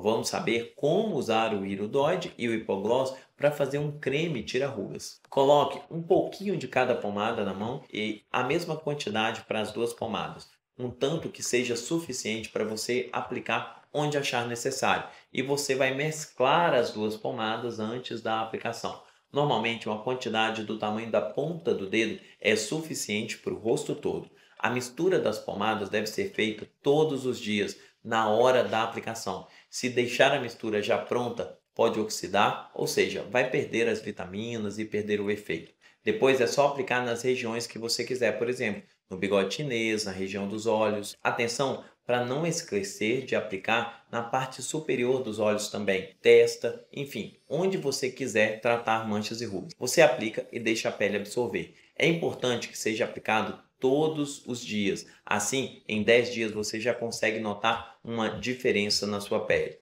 Vamos saber como usar o irudoide e o hipogloss para fazer um creme tira-rugas. Coloque um pouquinho de cada pomada na mão e a mesma quantidade para as duas pomadas, um tanto que seja suficiente para você aplicar onde achar necessário. E você vai mesclar as duas pomadas antes da aplicação. Normalmente, uma quantidade do tamanho da ponta do dedo é suficiente para o rosto todo. A mistura das pomadas deve ser feita todos os dias, na hora da aplicação. Se deixar a mistura já pronta, pode oxidar, ou seja, vai perder as vitaminas e perder o efeito. Depois é só aplicar nas regiões que você quiser, por exemplo, no bigode chinês, na região dos olhos. Atenção para não esquecer de aplicar na parte superior dos olhos também, testa, enfim, onde você quiser tratar manchas e rugas. Você aplica e deixa a pele absorver. É importante que seja aplicado todos os dias. Assim, em 10 dias você já consegue notar uma diferença na sua pele.